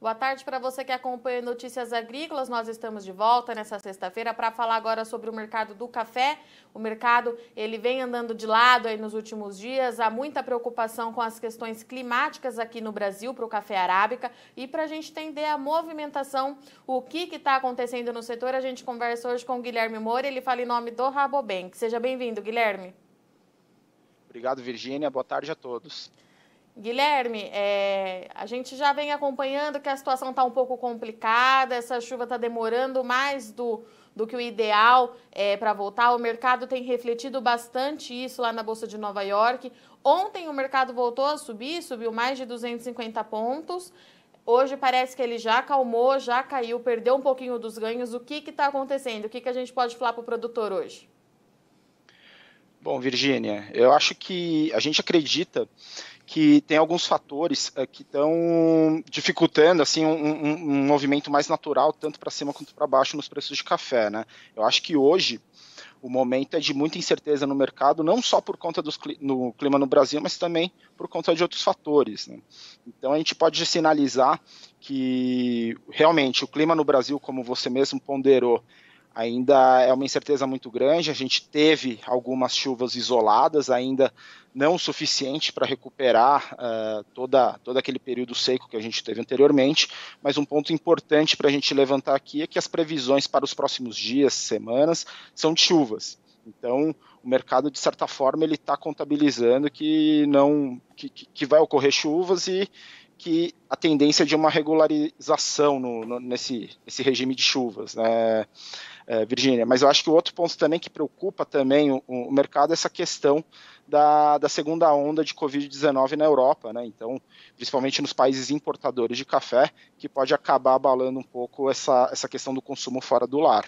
Boa tarde para você que acompanha Notícias Agrícolas. Nós estamos de volta nessa sexta-feira para falar agora sobre o mercado do café. O mercado, ele vem andando de lado aí nos últimos dias. Há muita preocupação com as questões climáticas aqui no Brasil para o café arábica. E para a gente entender a movimentação, o que está acontecendo no setor, a gente conversa hoje com o Guilherme Moura. Ele fala em nome do Rabobank. Seja bem-vindo, Guilherme. Obrigado, Virgínia. Boa tarde a todos. Guilherme, é, a gente já vem acompanhando que a situação está um pouco complicada, essa chuva está demorando mais do, do que o ideal é, para voltar. O mercado tem refletido bastante isso lá na Bolsa de Nova York. Ontem o mercado voltou a subir, subiu mais de 250 pontos. Hoje parece que ele já acalmou, já caiu, perdeu um pouquinho dos ganhos. O que está acontecendo? O que, que a gente pode falar para o produtor hoje? Bom, Virgínia, eu acho que a gente acredita que tem alguns fatores uh, que estão dificultando assim um, um, um, movimento mais natural tanto para cima quanto para baixo nos preços de café, né? Eu acho que hoje o momento é de muita incerteza no mercado, não só por conta do clima no Brasil, mas também por conta de outros fatores. Né? Então a gente pode sinalizar que realmente o clima no Brasil, como você mesmo ponderou, ainda é uma incerteza muito grande. A gente teve algumas chuvas isoladas, ainda não suficiente para recuperar uh, toda, todo aquele período seco que a gente teve anteriormente. Mas um ponto importante para a gente levantar aqui é que as previsões para os próximos dias, semanas, são de chuvas. Então, o mercado, de certa forma, ele está contabilizando que não que, que vai ocorrer chuvas e, que a tendência é de uma regularização no, no, nesse, nesse regime de chuvas. Né? É, Virgínia. Mas eu acho que o outro ponto também que preocupa também o, o mercado é essa questão da, da segunda onda de Covid-19 na Europa, né? Então, principalmente nos países importadores de café, que pode acabar abalando um pouco essa, essa questão do consumo fora do lar.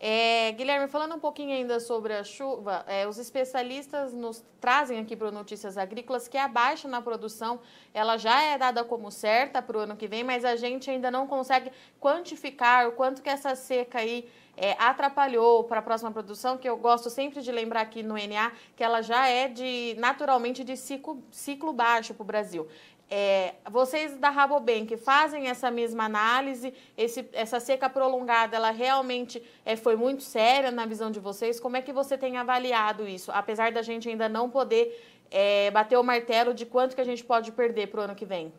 É, Guilherme, falando um pouquinho ainda sobre a chuva, é, os especialistas nos trazem aqui para Notícias Agrícolas que a baixa na produção ela já é dada como certa para o ano que vem, mas a gente ainda não consegue quantificar o quanto que essa seca aí é, atrapalhou para a próxima produção, que eu gosto sempre de lembrar aqui no NA, que ela já é de naturalmente de ciclo, ciclo baixo para o Brasil. É, vocês da Rabobank fazem essa mesma análise? Esse, essa seca prolongada, ela realmente é, foi muito séria na visão de vocês? Como é que você tem avaliado isso? Apesar da gente ainda não poder é, bater o martelo de quanto que a gente pode perder para o ano que vem?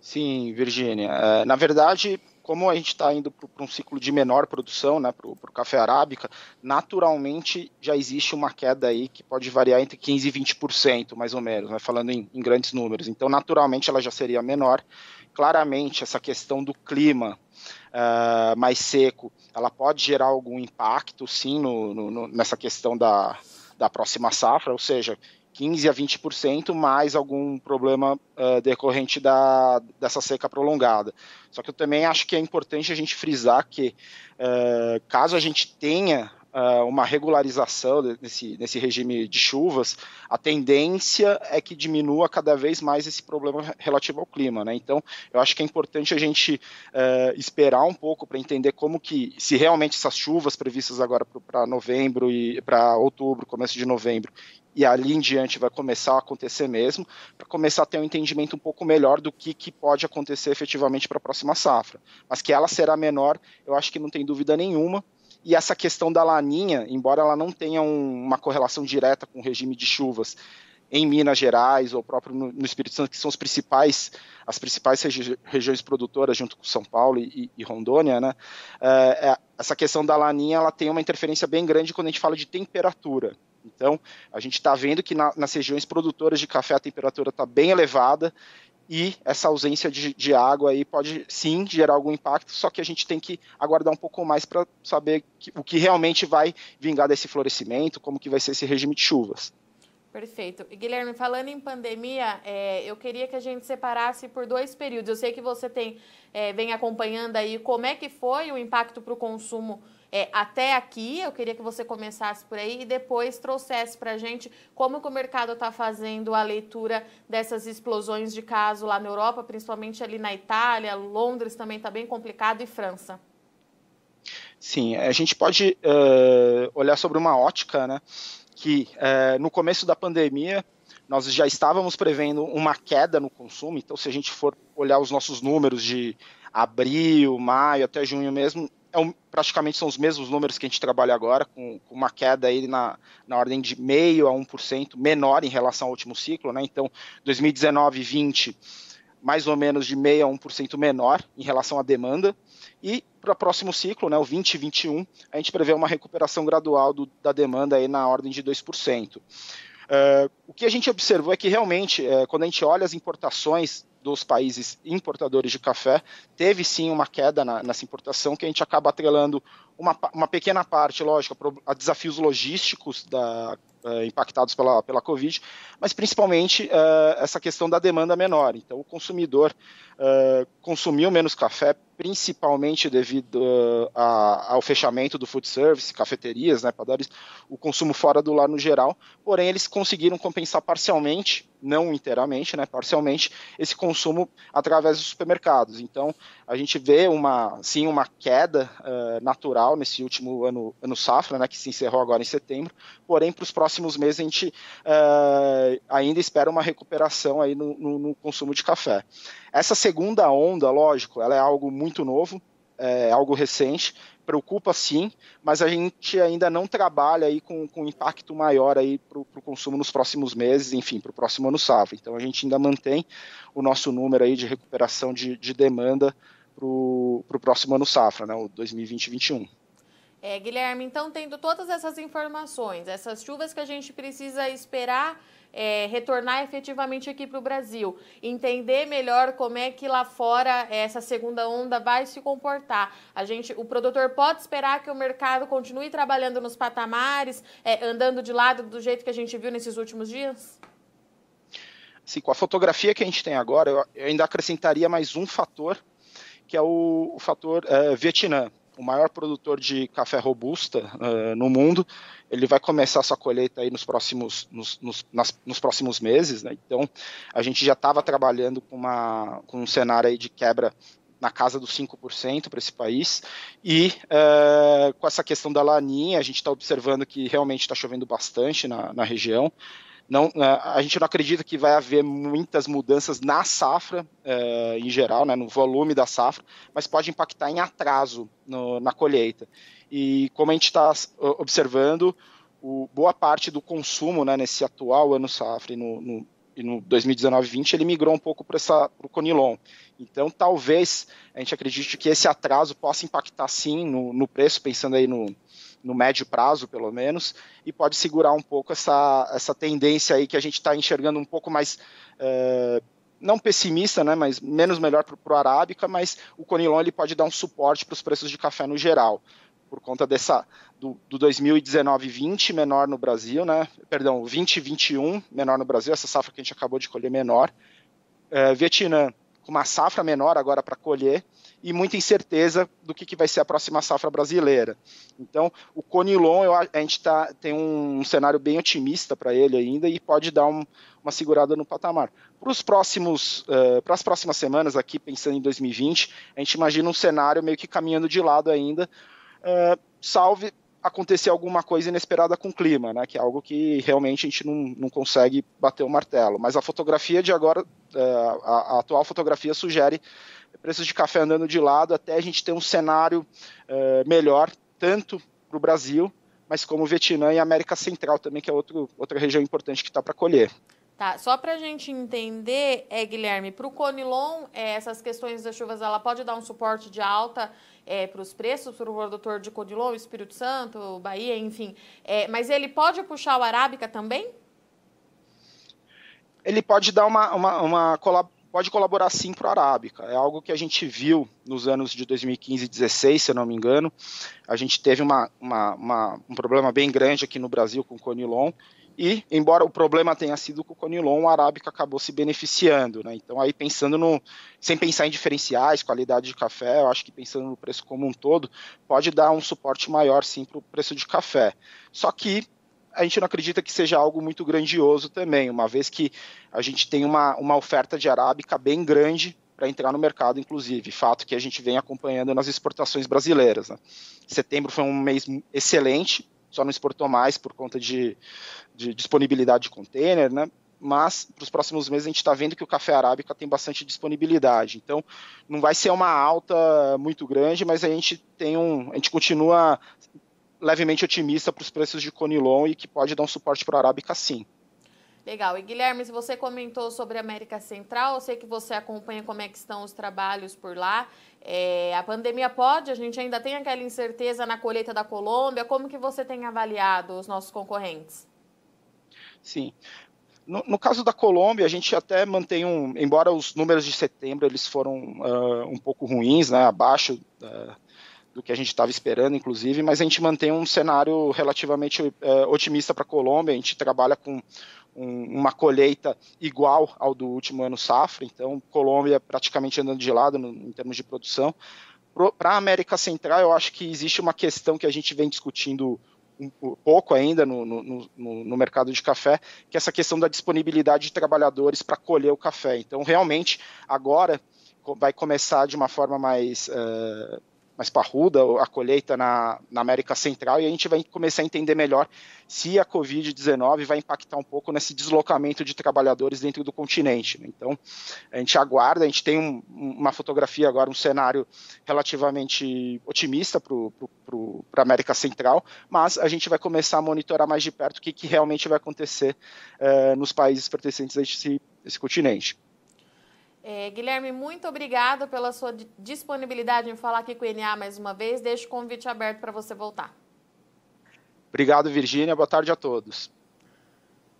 Sim, Virgínia. É, na verdade, como a gente está indo para um ciclo de menor produção, né, para o café arábica, naturalmente já existe uma queda aí que pode variar entre 15% e 20%, mais ou menos, né, falando em, em grandes números. Então, naturalmente, ela já seria menor. Claramente, essa questão do clima Uh, mais seco, ela pode gerar algum impacto, sim, no, no, no, nessa questão da, da próxima safra, ou seja, 15 a 20%, mais algum problema uh, decorrente da, dessa seca prolongada. Só que eu também acho que é importante a gente frisar que, uh, caso a gente tenha uh, uma regularização nesse, nesse regime de chuvas, a tendência é que diminua cada vez mais esse problema relativo ao clima. Né? Então, eu acho que é importante a gente uh, esperar um pouco para entender como que, se realmente essas chuvas previstas agora para novembro e para outubro, começo de novembro, e ali em diante vai começar a acontecer mesmo, para começar a ter um entendimento um pouco melhor do que, que pode acontecer efetivamente para a próxima safra. Mas que ela será menor, eu acho que não tem dúvida nenhuma, e essa questão da laninha, embora ela não tenha um, uma correlação direta com o regime de chuvas em Minas Gerais ou próprio no, no Espírito Santo, que são os principais, as principais regi regiões produtoras, junto com São Paulo e, e Rondônia, né? É, é, essa questão da laninha ela tem uma interferência bem grande quando a gente fala de temperatura. Então, a gente está vendo que na, nas regiões produtoras de café a temperatura está bem elevada e essa ausência de, de, água aí pode sim gerar algum impacto, só que a gente tem que aguardar um pouco mais para saber que, o que realmente vai vingar desse florescimento, como que vai ser esse regime de chuvas. Perfeito. E, Guilherme, falando em pandemia, é, eu queria que a gente separasse por dois períodos. Eu sei que você tem, é, vem acompanhando aí como é que foi o impacto para o consumo é, até aqui. Eu queria que você começasse por aí e depois trouxesse para a gente como o mercado está fazendo a leitura dessas explosões de caso lá na Europa, principalmente ali na Itália, Londres também está bem complicado e França. Sim, a gente pode uh, olhar sobre uma ótica, né? Que uh, no começo da pandemia nós já estávamos prevendo uma queda no consumo, então se a gente for olhar os nossos números de abril, maio até junho mesmo, é um, praticamente são os mesmos números que a gente trabalha agora, com, com uma queda aí na, na ordem de meio a 1% menor em relação ao último ciclo, né? Então, 2019 e 20 mais ou menos de meio a 1% menor em relação à demanda. E para o próximo ciclo, né, o 2021, a gente prevê uma recuperação gradual do, da demanda aí na ordem de 2%. Uh, eh, o que a gente observou é que realmente, uh, quando a gente olha as importações dos países importadores de café, teve sim uma queda na, nessa importação que a gente acaba atrelando uma, uma pequena parte, lógico, a desafios logísticos da, uh, impactados pela, pela Covid, mas principalmente uh, essa questão da demanda menor. Então, o consumidor uh, consumiu menos café principalmente devido ah, a, ao fechamento do food service, cafeterias, né, padarias, o consumo fora do lar no geral. Porém, eles conseguiram compensar parcialmente, não inteiramente, né, parcialmente, esse consumo através dos supermercados. Então, a gente vê uma, sim, uma queda uh, natural nesse último ano, ano safra, né, que se encerrou agora em setembro. Porém, para os próximos meses a gente uh, ainda espera uma recuperação aí no, no, no consumo de café. Essa segunda onda, lógico, ela é algo muito novo, é algo recente, preocupa sim, mas a gente ainda não trabalha aí com, com impacto maior aí para o consumo nos próximos meses, enfim, para o próximo ano safra. Então a gente ainda mantém o nosso número aí de recuperação de, de demanda para o próximo ano safra, né, o 2020-21. É, Guilherme, então tendo todas essas informações, essas chuvas que a gente precisa esperar é, retornar efetivamente aqui para o Brasil, entender melhor como é que lá fora é, essa segunda onda vai se comportar. A gente, o produtor pode esperar que o mercado continue trabalhando nos patamares, é, andando de lado do jeito que a gente viu nesses últimos dias? Sim, com a fotografia que a gente tem agora, eu ainda acrescentaria mais um fator, que é o, o fator é, Vietnã o maior produtor de café robusta uh, no mundo, ele vai começar sua colheita aí nos próximos, nos, nos, nas, nos próximos meses, né? Então, a gente já estava trabalhando com, uma, com um cenário aí de quebra na casa dos 5% para esse país. E uh, com essa questão da laninha, a gente está observando que realmente está chovendo bastante na, na região. Não, é, a gente não acredita que vai haver muitas mudanças na safra, é, em geral, né, no volume da safra, mas pode impactar em atraso no, na colheita. E como a gente está observando, o, boa parte do consumo né, nesse atual ano safra e no, no, e no 2019-20 ele migrou um pouco para o Conilon. Então, talvez a gente acredite que esse atraso possa impactar sim no, no preço, pensando aí no, no médio prazo, pelo menos, e pode segurar um pouco essa, essa tendência aí que a gente está enxergando um pouco mais. Eh, não pessimista, né, mas menos melhor para o Arábica, mas o Conilon ele pode dar um suporte para os preços de café no geral por conta dessa do, do 2019-20 menor no Brasil, né? Perdão, 2021 menor no Brasil, essa safra que a gente acabou de colher menor. É, Vietnã com uma safra menor agora para colher e muita incerteza do que, que vai ser a próxima safra brasileira. Então, o Conilon, eu, a gente tá, tem um cenário bem otimista para ele ainda e pode dar um, uma segurada no patamar. Para os próximos, uh, eh, para as próximas semanas aqui, pensando em 2020, a gente imagina um cenário meio que caminhando de lado ainda, uh, salve acontecer alguma coisa inesperada com o clima, né? Que é algo que realmente a gente não, não consegue bater o martelo. Mas a fotografia de agora, eh, a, a atual fotografia sugere preços de café andando de lado até a gente ter um cenário uh, melhor, tanto para o Brasil, mas como o Vietnã e América Central também, que é outro, outra região importante que está para colher. Tá, só para a gente entender, é, Guilherme, para o Conilon, é, essas questões das chuvas, ela pode dar um suporte de alta é, para os preços, para o produtor de Conilon, Espírito Santo, Bahia, enfim. É, mas ele pode puxar o Arábica também? Ele pode dar uma, uma, uma pode colaborar sim para o Arábica. É algo que a gente viu nos anos de 2015 e 2016, se eu não me engano. A gente teve uma, uma, uma, um problema bem grande aqui no Brasil com o Conilon. E, embora o problema tenha sido com o Conilon, o Arábica acabou se beneficiando. Né? Então, aí pensando no. Sem pensar em diferenciais, qualidade de café, eu acho que pensando no preço como um todo, pode dar um suporte maior sim para o preço de café. Só que a gente não acredita que seja algo muito grandioso também, uma vez que a gente tem uma, uma oferta de arábica bem grande para entrar no mercado, inclusive, fato que a gente vem acompanhando nas exportações brasileiras. Né? Setembro foi um mês excelente, só não exportou mais por conta de, de disponibilidade de container, né? mas para os próximos meses a gente está vendo que o café arábica tem bastante disponibilidade. Então, não vai ser uma alta muito grande, mas a gente tem um, a gente continua levemente otimista para os preços de Conilon e que pode dar um suporte para a Arábica sim. Legal. E Guilherme, se você comentou sobre a América Central, eu sei que você acompanha como é que estão os trabalhos por lá. É, a pandemia pode, a gente ainda tem aquela incerteza na colheita da Colômbia. Como que você tem avaliado os nossos concorrentes? Sim. No, no caso da Colômbia, a gente até mantém um, embora os números de setembro eles foram uh, um pouco ruins, né, abaixo uh, do que a gente estava esperando, inclusive, mas a gente mantém um cenário relativamente é, otimista para a Colômbia, a gente trabalha com um, uma colheita igual ao do último ano safra, então Colômbia é praticamente andando de lado no, em termos de produção. Para a América Central, eu acho que existe uma questão que a gente vem discutindo um pouco ainda no, no, no, no, mercado de café, que é essa questão da disponibilidade de trabalhadores para colher o café. Então, realmente, agora vai começar de uma forma mais uh, mais parruda, a colheita na, na, América Central, e a gente vai começar a entender melhor se a Covid-19 vai impactar um pouco nesse deslocamento de trabalhadores dentro do continente. Né? Então, a gente aguarda, a gente tem um, uma fotografia agora, um cenário relativamente otimista para a América Central, mas a gente vai começar a monitorar mais de perto o que, que realmente vai acontecer eh, nos países pertencentes a esse, esse continente. É, Guilherme, muito obrigada pela sua disponibilidade em falar aqui com o ENA mais uma vez. Deixo o convite aberto para você voltar. Obrigado, Virgínia. Boa tarde a todos.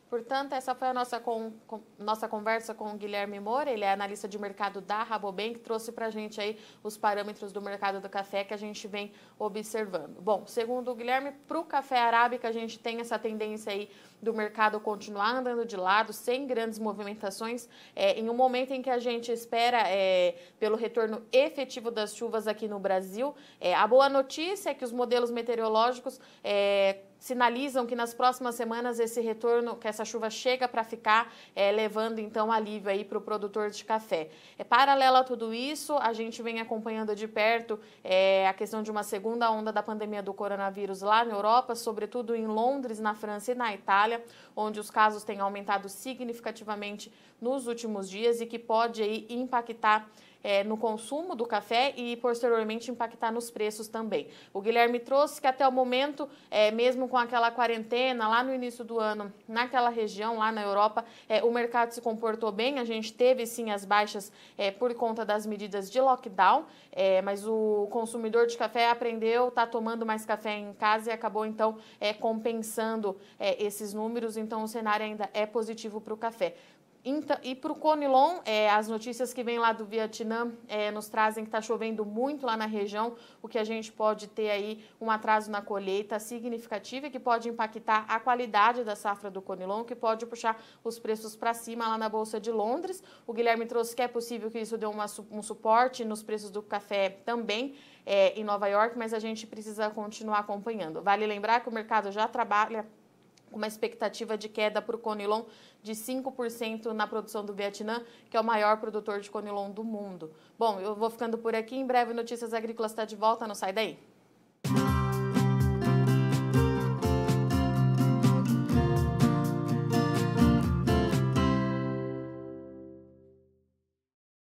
Portanto, essa foi a nossa, com, com, nossa conversa com o Guilherme Moura, ele é analista de mercado da Rabobank, trouxe para a gente aí os parâmetros do mercado do café que a gente vem observando. Bom, segundo o Guilherme, para o café arábica a gente tem essa tendência aí do mercado continuar andando de lado, sem grandes movimentações, é, em um momento em que a gente espera é, pelo retorno efetivo das chuvas aqui no Brasil. É, a boa notícia é que os modelos meteorológicos é, sinalizam que nas próximas semanas esse retorno, que essa chuva chega para ficar, é, levando então alívio aí para o produtor de café. É, paralelo a tudo isso, a gente vem acompanhando de perto é, a questão de uma segunda onda da pandemia do coronavírus lá na Europa, sobretudo em Londres, na França e na Itália, onde os casos têm aumentado significativamente nos últimos dias e que pode aí impactar é, no consumo do café e posteriormente impactar nos preços também. O Guilherme trouxe que até o momento, é, mesmo com aquela quarentena lá no início do ano, naquela região, lá na Europa, é, o mercado se comportou bem. A gente teve sim as baixas é, por conta das medidas de lockdown, é, mas o consumidor de café aprendeu, está tomando mais café em casa e acabou então é, compensando esses números. Então o cenário ainda é positivo para o café. Então, e para o Conilon, é, as notícias que vêm lá do Vietnã é, nos trazem que está chovendo muito lá na região, o que a gente pode ter aí um atraso na colheita significativo e que pode impactar a qualidade da safra do Conilon, que pode puxar os preços para cima lá na Bolsa de Londres. O Guilherme trouxe que é possível que isso dê uma, um suporte nos preços do café também. É, em Nova York, mas a gente precisa continuar acompanhando. Vale lembrar que o mercado já trabalha uma expectativa de queda para o Conilon de 5% na produção do Vietnã, que é o maior produtor de Conilon do mundo. Bom, eu vou ficando por aqui. Em breve, Notícias Agrícolas está de volta. Não sai daí.